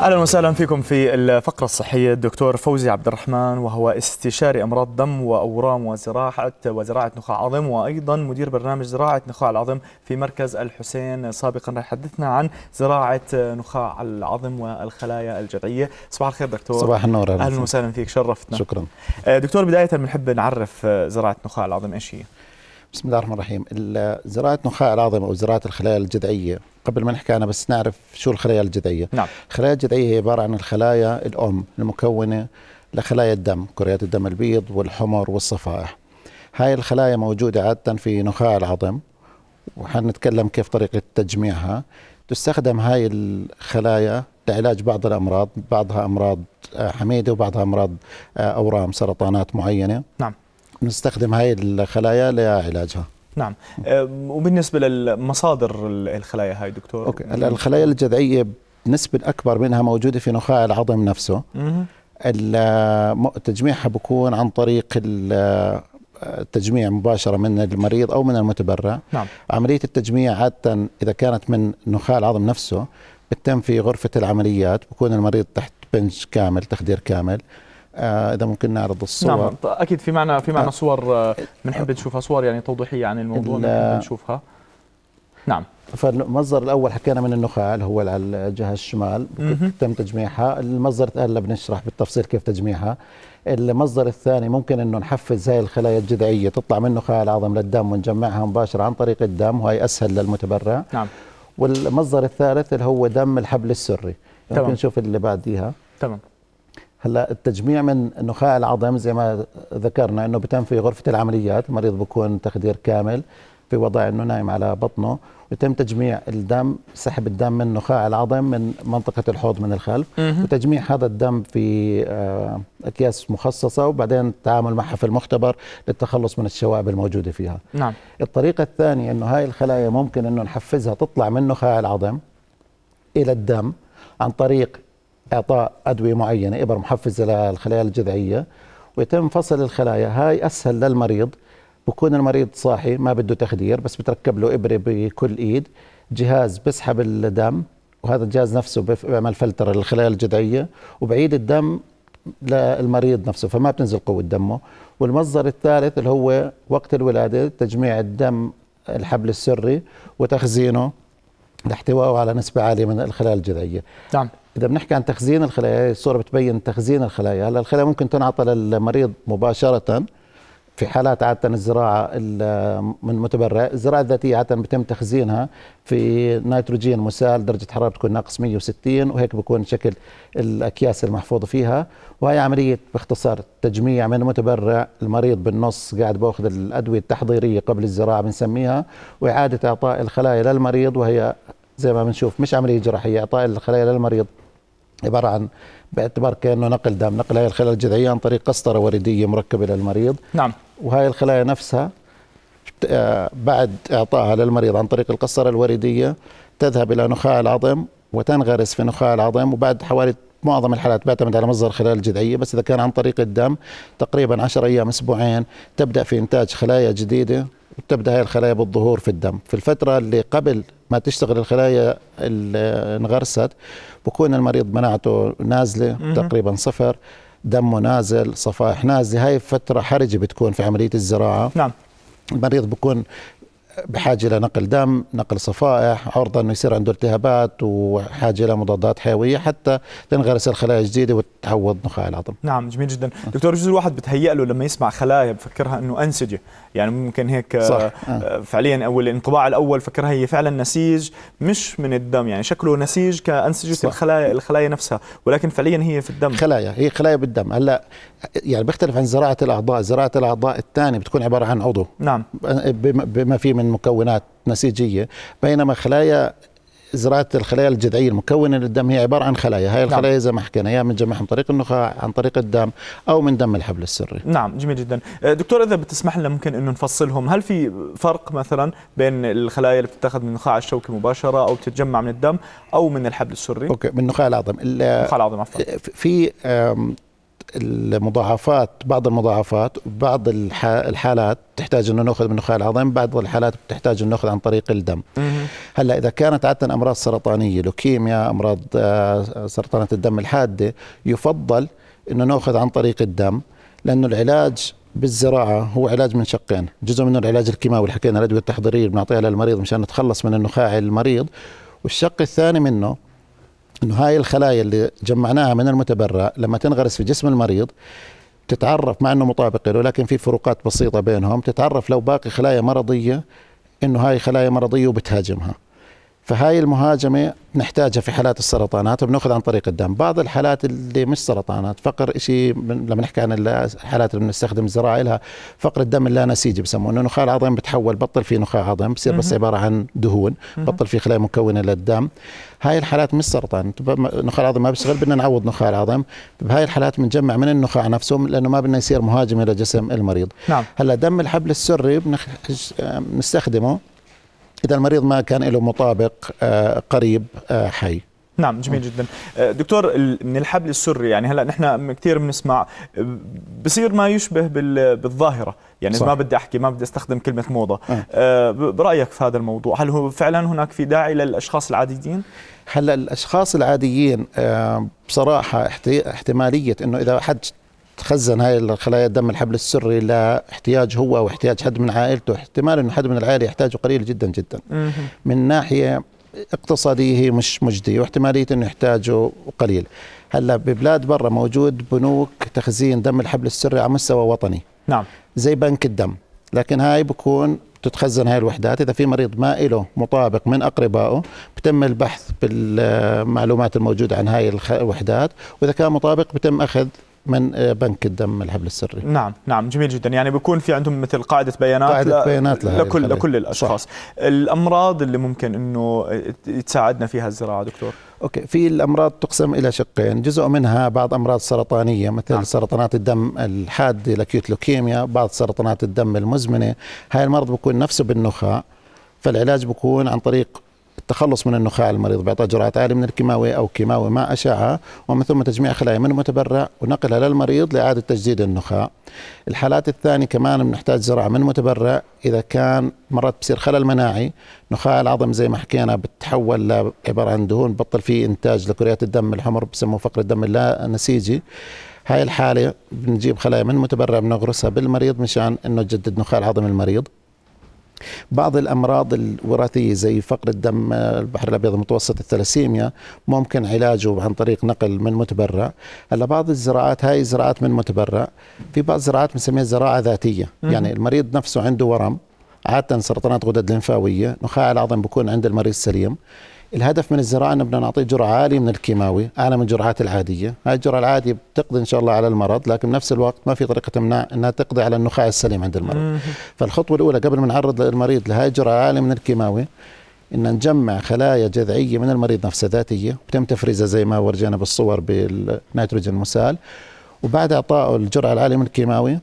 اهلا وسهلا فيكم في الفقره الصحيه الدكتور فوزي عبد الرحمن وهو استشاري امراض دم واورام وزراعه وزراعه نخاع عظم وايضا مدير برنامج زراعه نخاع العظم في مركز الحسين سابقا حدثنا عن زراعه نخاع العظم والخلايا الجذعيه صباح الخير دكتور صباح النور اهلا وسهلا فيك شرفتنا شكرا دكتور بدايه بنحب نعرف زراعه نخاع العظم ايش هي بسم الله الرحمن الرحيم زراعة نخاع العظم أو زراعة الخلايا الجذعية قبل ما نحكي أنا بس نعرف شو الخلايا الجذعية نعم. الخلايا الجذعية هي عبارة عن الخلايا الأم المكونة لخلايا الدم كريات الدم البيض والحمر والصفائح هاي الخلايا موجودة عادة في نخاع العظم وحنتكلم كيف طريقة تجميعها تستخدم هاي الخلايا لعلاج بعض الأمراض بعضها أمراض حميدة وبعضها أمراض آه، أورام سرطانات معينة نعم نستخدم هاي الخلايا لعلاجها نعم وبالنسبه للمصادر الخلايا هاي دكتور أوكي. الخلايا الجذعيه نسبة أكبر منها موجودة في نخاع العظم نفسه تجميعها بكون عن طريق التجميع مباشرة من المريض أو من المتبرع نعم. عملية التجميع عادة إذا كانت من نخاع العظم نفسه بتتم في غرفة العمليات بكون المريض تحت بنش كامل تخدير كامل آه، اذا ممكن نعرض الصور نعم اكيد في معنا في معنا آه. صور بنحب آه، نشوفها صور يعني توضيحيه عن الموضوع بنحب نشوفها نعم فالمصدر الاول حكينا من النخاع اللي هو على الجهه الشمال تم تجميعها المصدر هلا بنشرح بالتفصيل كيف تجميعها المصدر الثاني ممكن انه نحفز هاي الخلايا الجذعيه تطلع من نخاع العظم للدم ونجمعها مباشره عن طريق الدم وهي اسهل للمتبرع نعم والمصدر الثالث اللي هو دم الحبل السري ممكن نشوف اللي بعديها تمام هلا التجميع من نخاع العظم زي ما ذكرنا انه بتم في غرفه العمليات المريض بكون تخدير كامل في وضع انه نايم على بطنه ويتم تجميع الدم سحب الدم من نخاع العظم من منطقه الحوض من الخلف وتجميع هذا الدم في آه، اكياس مخصصه وبعدين التعامل معها في المختبر للتخلص من الشوائب الموجوده فيها نعم الطريقه الثانيه انه هاي الخلايا ممكن انه نحفزها تطلع من نخاع العظم الى الدم عن طريق اعطاء ادويه معينه ابر محفزه للخلايا الجذعيه ويتم فصل الخلايا هاي اسهل للمريض بكون المريض صاحي ما بده تخدير بس بتركب له ابره بكل ايد جهاز بسحب الدم وهذا الجهاز نفسه بيعمل فلتر للخلايا الجذعيه وبعيد الدم للمريض نفسه فما بتنزل قوه دمه والمصدر الثالث اللي هو وقت الولاده تجميع الدم الحبل السري وتخزينه لاحتوائه على نسبه عاليه من الخلايا الجذعيه نعم اذا بنحكي عن تخزين الخلايا هي الصوره بتبين تخزين الخلايا هلا الخلايا ممكن تنعطى للمريض مباشره في حالات عاده الزراعه من متبرع الزراعه الذاتيه عاده بتم تخزينها في نيتروجين مسال درجه حراره بتكون ناقص 160 وهيك بكون شكل الاكياس المحفوظه فيها وهي عمليه باختصار تجميع من متبرع المريض بالنص قاعد باخذ الادويه التحضيريه قبل الزراعه بنسميها واعاده اعطاء الخلايا للمريض وهي زي ما بنشوف مش عمليه جراحيه اعطاء الخلايا للمريض عبارة عن باعتبار كأنه نقل دم نقل هاي الخلايا الجذعية عن طريق قسطرة وريدية مركبة للمريض نعم وهاي الخلايا نفسها آه، بعد إعطائها للمريض عن طريق القسطرة الوريدية تذهب إلى نخاع العظم وتنغرس في نخاع العظم وبعد حوالي معظم الحالات بتعتمد على مصدر خلايا الجذعيه بس اذا كان عن طريق الدم تقريبا 10 ايام اسبوعين تبدا في انتاج خلايا جديده وتبدا هاي الخلايا بالظهور في الدم في الفتره اللي قبل ما تشتغل الخلايا اللي انغرست بكون المريض مناعته نازله تقريبا صفر دمه نازل صفائح نازله هاي فتره حرجه بتكون في عمليه الزراعه نعم المريض بكون بحاجه لنقل دم نقل صفائح عرضه انه يصير عنده التهابات وحاجه لمضادات حيويه حتى تنغرس الخلايا الجديده وتعوض نخاع العظم نعم جميل جدا دكتور جزء الواحد بتهيأ له لما يسمع خلايا بفكرها انه انسجه يعني ممكن هيك آه، صح. آه. آه. فعليا او الانطباع الاول فكرها هي فعلا نسيج مش من الدم يعني شكله نسيج كانسجه صح. الخلايا الخلايا نفسها ولكن فعليا هي في الدم خلايا هي خلايا بالدم هلا يعني بيختلف عن زراعه الاعضاء، زراعه الاعضاء الثانيه بتكون عباره عن عضو نعم بما فيه من مكونات نسيجيه بينما خلايا زراعه الخلايا الجذعيه المكونه للدم هي عباره عن خلايا، هاي نعم. الخلايا نعم. زي ما حكينا يا بنجمعها عن طريق النخاع، عن طريق الدم او من دم الحبل السري. نعم جميل جدا، أه، دكتور اذا بتسمح لنا ممكن انه نفصلهم، هل في فرق مثلا بين الخلايا اللي بتتاخذ من النخاع الشوكي مباشره او بتتجمع من الدم او من الحبل السري؟ اوكي من النخاع العظم، النخاع العظم عفوا في المضاعفات بعض المضاعفات بعض الحالات بتحتاج انه ناخذ من نخاع العظيم بعض الحالات بتحتاج انه ناخذ عن طريق الدم هلا اذا كانت عاده امراض سرطانيه لوكيميا امراض آه، سرطانات الدم الحاده يفضل انه ناخذ عن طريق الدم لانه العلاج بالزراعة هو علاج من شقين جزء منه العلاج الكيماوي اللي حكينا الأدوية التحضيرية اللي بنعطيها للمريض مشان نتخلص من النخاع المريض والشق الثاني منه انه هاي الخلايا اللي جمعناها من المتبرع لما تنغرس في جسم المريض تتعرف مع انه مطابقه له لكن في فروقات بسيطه بينهم تتعرف لو باقي خلايا مرضيه انه هاي خلايا مرضيه وبتهاجمها فهاي المهاجمة بنحتاجها في حالات السرطانات وبناخذ عن طريق الدم بعض الحالات اللي مش سرطانات فقر شيء لما نحكي عن الحالات اللي بنستخدم الزراعة لها فقر الدم اللانسيجي بسمونه نخاع العظم بتحول بطل فيه نخاع عظم بصير بس عبارة عن دهون بطل فيه خلايا مكونة للدم هاي الحالات مش سرطان نخاع العظم ما بيشتغل بدنا نعوض نخاع العظم بهاي الحالات بنجمع من النخاع نفسه لأنه ما بدنا يصير مهاجم لجسم المريض نعم. هلا دم الحبل السري بنستخدمه اذا المريض ما كان له مطابق آه، قريب آه، حي نعم جميل جدا آه، دكتور من الحبل السري يعني هلا نحن كثير بنسمع بصير ما يشبه بالظاهره يعني صح. ما بدي احكي ما بدي استخدم كلمه موضه أه. برايك في هذا الموضوع هل هو فعلا هناك في داعي للاشخاص العاديين هلا الاشخاص العاديين بصراحه احتماليه انه اذا حد تخزن هاي الخلايا الدم الحبل السري لاحتياج هو واحتياج حد من عائلته احتمال انه حد من العائله يحتاجه قليل جدا جدا من ناحيه اقتصاديه هي مش مجدية واحتمالية انه يحتاجه قليل هلا ببلاد برا موجود بنوك تخزين دم الحبل السري على مستوى وطني نعم زي بنك الدم لكن هاي بكون تتخزن هاي الوحدات إذا في مريض ما له مطابق من أقربائه بتم البحث بالمعلومات الموجودة عن هاي الوحدات وإذا كان مطابق بتم أخذ من آه، بنك الدم الحبل السري نعم نعم جميل جدا يعني بيكون في عندهم مثل قاعده بيانات قاعده ل... بيانات لكل لكل الاشخاص صح. الامراض اللي ممكن انه تساعدنا فيها الزراعه دكتور اوكي في الامراض تقسم الى شقين جزء منها بعض امراض سرطانيه مثل نعم. سرطانات الدم الحاده الاكيوت لوكيميا بعض سرطانات الدم المزمنه هاي المرض بيكون نفسه بالنخاع فالعلاج بيكون عن طريق التخلص من النخاع المريض بإعطاء جرعات عالية من الكيماوي أو كيماوي مع أشعة ومن ثم تجميع خلايا من المتبرع ونقلها للمريض لإعادة تجديد النخاع الحالات الثانية كمان بنحتاج زرعة من المتبرع إذا كان مرات بصير خلل مناعي نخاع العظم زي ما حكينا بتحول لعبارة عن دهون بطل فيه إنتاج لكريات الدم الحمر بسموه فقر الدم اللا نسيجي. هاي الحالة بنجيب خلايا من المتبرع بنغرسها بالمريض مشان إنه تجدد نخاع العظم المريض بعض الامراض الوراثيه زي فقر الدم البحر الابيض المتوسط الثلاسيميا ممكن علاجه عن طريق نقل من متبرع هلا بعض الزراعات هاي زراعات من متبرع في بعض الزراعات بنسميها زراعه ذاتيه يعني المريض نفسه عنده ورم عاده سرطانات غدد لمفاويه نخاع العظم بكون عند المريض سليم الهدف من الزراعه ان بدنا نعطيه جرعه عاليه من الكيماوي اعلى من الجرعات العاديه هاي الجرعه العاديه بتقضي ان شاء الله على المرض لكن بنفس الوقت ما في طريقه تمنع انها تقضي على النخاع السليم عند المرض فالخطوه الاولى قبل ما نعرض المريض لهي الجرعه العاليه من الكيماوي ان نجمع خلايا جذعيه من المريض نفسها ذاتيه وتم تفريزها زي ما ورجينا بالصور بالنيتروجين المسال وبعد اعطائه الجرعه العاليه من الكيماوي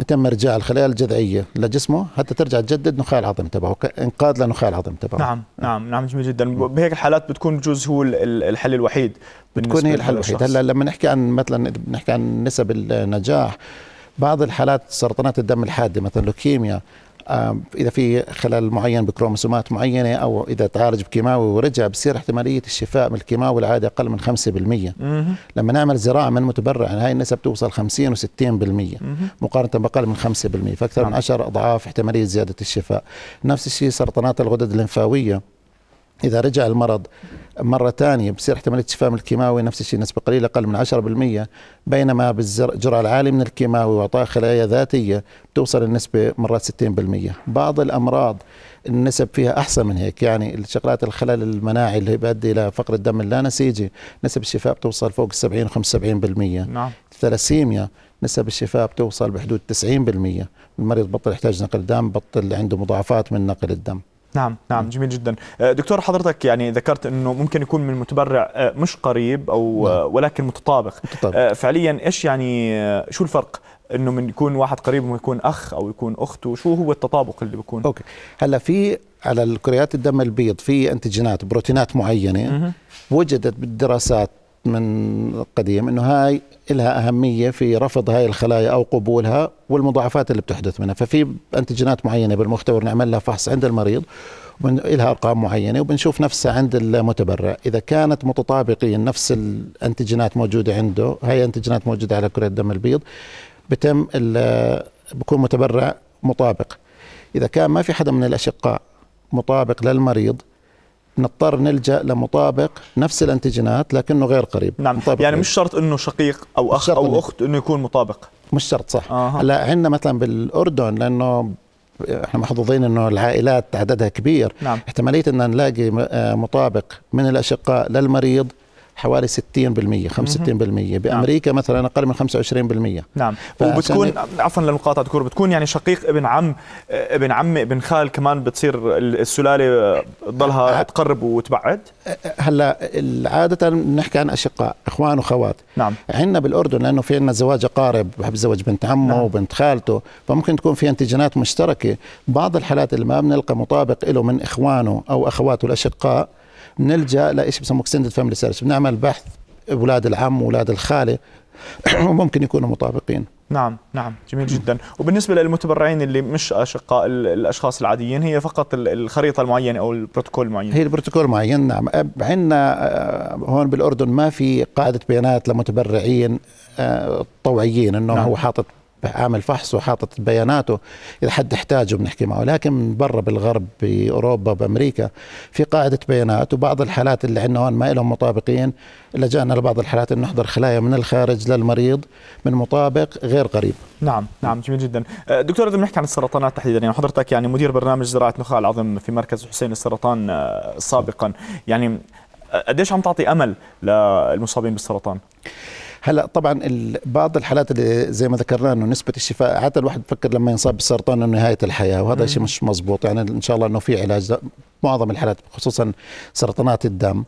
يتم ارجاع الخلايا الجذعيه لجسمه حتى ترجع تجدد نخاع العظم تبعه انقاذ لنخاع العظم تبعه نعم نعم نعم جميل جدا بهيك الحالات بتكون جزء هو الحل الوحيد بتكون هي الحل الوحيد هلا لما نحكي عن مثلا نحكي عن نسب النجاح بعض الحالات سرطانات الدم الحاده مثلا لوكيميا اذا في خلل معين بكروموسومات معينه او اذا تعالج بكيماوي ورجع بصير احتماليه الشفاء من الكيماوي العادي اقل من 5% لما نعمل زراعه من متبرع يعني هاي النسب توصل 50 و60% مقارنه باقل من 5% فاكثر من 10 نعم. اضعاف احتماليه زياده الشفاء نفس الشيء سرطانات الغدد الليمفاويه اذا رجع المرض مرة ثانية بصير احتمالية الشفاء من الكيماوي نفس الشيء نسبة قليلة أقل من 10% بينما بالجرعة العالية من الكيماوي وإعطاء خلايا ذاتية توصل النسبة مرات 60% بعض الأمراض النسب فيها أحسن من هيك يعني الشغلات الخلل المناعي اللي بيؤدي إلى فقر الدم اللانسيجي نسب الشفاء بتوصل فوق 70 75% نعم الثلاسيميا نسب الشفاء بتوصل بحدود 90% المريض بطل يحتاج نقل دم بطل عنده مضاعفات من نقل الدم نعم نعم جميل جدا أه، دكتور حضرتك يعني ذكرت انه ممكن يكون من متبرع أه، مش قريب او أه، نعم. ولكن متطابق. متطابق فعليا ايش يعني شو الفرق انه من يكون واحد قريب ويكون اخ او يكون اخت وشو هو التطابق اللي بيكون اوكي هلا في على الكريات الدم البيض في انتجينات بروتينات معينه وجدت بالدراسات من قديم انه هاي لها اهميه في رفض هاي الخلايا او قبولها والمضاعفات اللي بتحدث منها ففي انتجينات معينه بالمختبر نعمل لها فحص عند المريض لها ارقام معينه وبنشوف نفسها عند المتبرع اذا كانت متطابقه نفس الانتجينات موجوده عنده هاي انتجينات موجوده على كريه الدم البيض بتم بكون متبرع مطابق اذا كان ما في حدا من الاشقاء مطابق للمريض نضطر نلجا لمطابق نفس الانتجينات لكنه غير قريب نعم مطابق يعني مش شرط انه شقيق او اخ او اخت انه يكون مطابق مش شرط صح هلا آه. عندنا مثلا بالاردن لانه احنا محظوظين انه العائلات عددها كبير نعم. احتماليه ان نلاقي آه، مطابق من الاشقاء للمريض حوالي 60% 65% نعم. بامريكا نعم. مثلا اقل من 25% نعم وبتكون عفوا للمقاطعه دكتور بتكون يعني شقيق ابن عم ابن عم ابن خال كمان بتصير السلاله تضلها أه، أه، تقرب وتبعد أه، هلا عاده بنحكي عن اشقاء اخوان وخوات نعم عندنا بالاردن لانه في عندنا زواج اقارب بحب زوج بنت عمه نعم. وبنت خالته فممكن تكون في انتجانات مشتركه بعض الحالات اللي ما بنلقى مطابق له من اخوانه او اخواته الاشقاء نلجا لشيء بسموه اكستندد فاميلي سيرش بنعمل بحث اولاد العم واولاد الخاله وممكن يكونوا مطابقين نعم نعم جميل جدا وبالنسبه للمتبرعين اللي مش اشقاء الاشخاص العاديين هي فقط الخريطه المعينه او البروتوكول المعين هي البروتوكول المعين نعم عندنا آه، هون بالاردن ما في قاعده بيانات لمتبرعين آه، طوعيين انه نعم. هو حاطط عامل فحص وحاطط بياناته اذا حد احتاجه بنحكي معه لكن من برا بالغرب باوروبا بامريكا في قاعده بيانات وبعض الحالات اللي عندنا هون ما لهم مطابقين لجانا لبعض الحالات ان نحضر خلايا من الخارج للمريض من مطابق غير قريب نعم نعم جميل جدا أه، دكتور اذا بنحكي عن السرطانات تحديدا يعني حضرتك يعني مدير برنامج زراعه نخاع العظم في مركز حسين السرطان أه، سابقا يعني أه، قديش عم تعطي امل للمصابين بالسرطان هلا طبعا بعض الحالات اللي زي ما ذكرنا انه نسبه الشفاء حتى الواحد بفكر لما ينصاب بالسرطان انه نهايه الحياه وهذا شيء مش مزبوط يعني ان شاء الله انه في علاج معظم الحالات خصوصا سرطانات الدم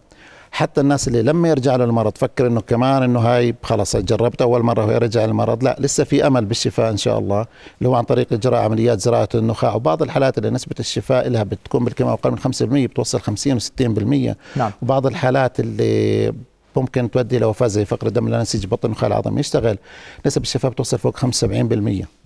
حتى الناس اللي لما يرجع له المرض فكر انه كمان انه هاي خلص جربت اول مره ويرجع المرض لا لسه في امل بالشفاء ان شاء الله اللي هو عن طريق اجراء عمليات زراعه النخاع وبعض الحالات اللي نسبه الشفاء لها بتكون بالكم اقل من 5% بتوصل 50 و60% نعم. وبعض الحالات اللي ممكن تؤدي الى وفاه زي فقر الدم لان نسيج بطن وخال عظم يشتغل نسب الشفاء بتوصل فوق 75%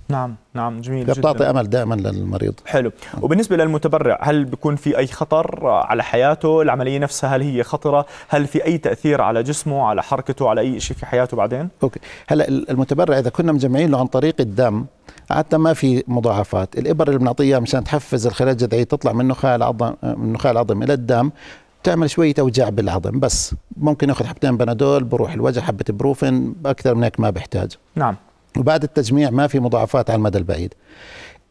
نعم نعم جميل جدا بتعطي امل دائما للمريض حلو وبالنسبه للمتبرع هل بيكون في اي خطر على حياته العمليه نفسها هل هي خطره هل في اي تاثير على جسمه على حركته على اي شيء في حياته بعدين اوكي هلا المتبرع اذا كنا مجمعين له عن طريق الدم حتى ما في مضاعفات الابر اللي بنعطيها مشان تحفز الخلايا الجذعيه تطلع من نخاع العظم من نخاع العظم الى الدم تعمل شوية أوجاع بالعظم بس ممكن أخذ حبتين بنادول بروح الوجع حبة بروفن أكثر من هيك ما بحتاج نعم وبعد التجميع ما في مضاعفات على المدى البعيد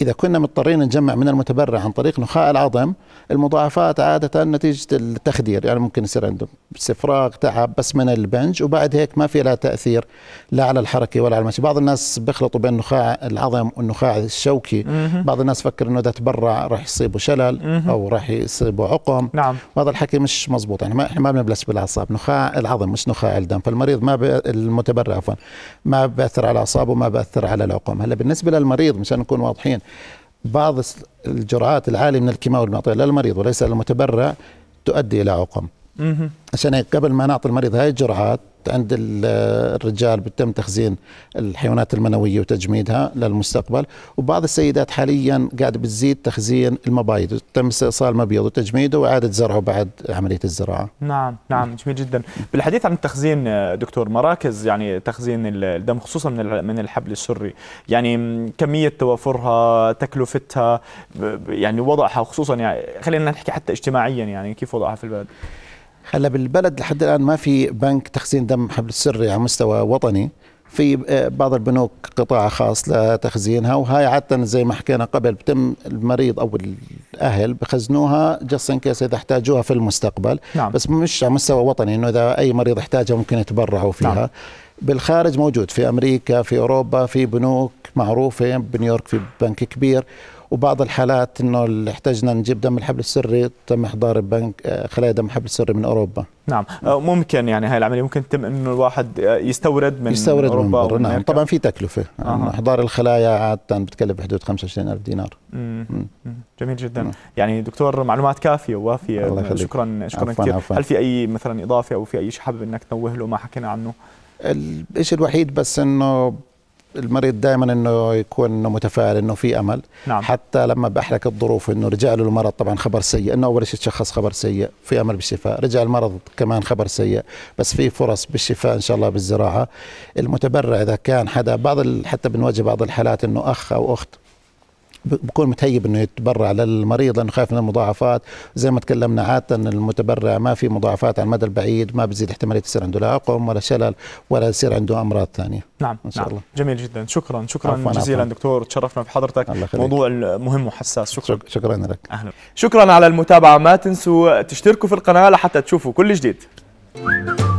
إذا كنا مضطرين نجمع من المتبرع عن طريق نخاع العظم المضاعفات عادة نتيجة التخدير يعني ممكن يصير عندهم استفراغ تعب بس من البنج وبعد هيك ما في لها تأثير لا على الحركة ولا على المشي بعض الناس بيخلطوا بين نخاع العظم والنخاع الشوكي مه. بعض الناس فكر أنه إذا تبرع راح يصيبه شلل مه. أو راح يصيبه عقم نعم. وهذا الحكي مش مزبوط يعني ما إحنا ما بنبلش بالأعصاب نخاع العظم مش نخاع الدم فالمريض ما بي... المتبرع عفوا ما بأثر على أعصابه ما بأثر على العقم هلا بالنسبة للمريض مشان نكون واضحين بعض الجرعات العاليه من الكيماوي المعطيه للمريض وليس للمتبرع تؤدي الى عقم عشان هيك قبل ما نعطي المريض هاي الجرعات عند الرجال بتم تخزين الحيوانات المنويه وتجميدها للمستقبل وبعض السيدات حاليا قاعده بتزيد تخزين المبايض تم استئصال مبيض وتجميده واعاده زرعه بعد عمليه الزراعه نعم نعم جميل جدا بالحديث عن التخزين دكتور مراكز يعني تخزين الدم خصوصا من من الحبل السري يعني كميه توافرها تكلفتها يعني وضعها خصوصا يعني خلينا نحكي حتى اجتماعيا يعني كيف وضعها في البلد هلا بالبلد لحد الان ما في بنك تخزين دم حبل السري على مستوى وطني في آه، بعض البنوك قطاع خاص لتخزينها وهي عادة زي ما حكينا قبل بتم المريض أو الأهل بخزنوها جاست ان كيس إذا احتاجوها في المستقبل نعم. بس مش على مستوى وطني إنه إذا أي مريض احتاجها ممكن يتبرعوا فيها نعم. بالخارج موجود في أمريكا في أوروبا في بنوك معروفة بنيويورك في بنك كبير وبعض الحالات انه احتجنا نجيب دم الحبل السري تم احضار بنك آه، خلايا دم الحبل السري من اوروبا نعم آه، ممكن يعني هاي العمليه ممكن تتم انه الواحد آه، يستورد من يستورد اوروبا من نعم طبعا في تكلفه آه. احضار الخلايا عاده بتكلف بحدود 25000 دينار مم. جميل جدا مم. نعم. يعني دكتور معلومات كافيه ووافيه شكرا شكرا عفواً كثير هل في اي مثلا اضافه او في اي شيء حابب انك تنوه له ما حكينا عنه الشيء الوحيد بس انه المريض دائما انه يكون متفائل انه في امل نعم. حتى لما باحلك الظروف انه رجع له المرض طبعا خبر سيء انه اول شيء تشخص خبر سيء في امل بالشفاء رجع المرض كمان خبر سيء بس في فرص بالشفاء ان شاء الله بالزراعه المتبرع اذا كان حدا بعض حتى بنواجه بعض الحالات انه اخ او اخت بكون متهيب انه يتبرع للمريض لانه خايف من المضاعفات زي ما تكلمنا عاده المتبرع ما في مضاعفات على المدى البعيد ما بتزيد احتماليه يصير عنده لا ولا شلل ولا يصير عنده امراض ثانيه نعم ان شاء نعم. الله جميل جدا شكرا شكرا عفواً جزيلا عفواً. دكتور تشرفنا بحضرتك الله موضوع مهم وحساس شكرا شكرا لك اهلا شكرا على المتابعه ما تنسوا تشتركوا في القناه لحتى تشوفوا كل جديد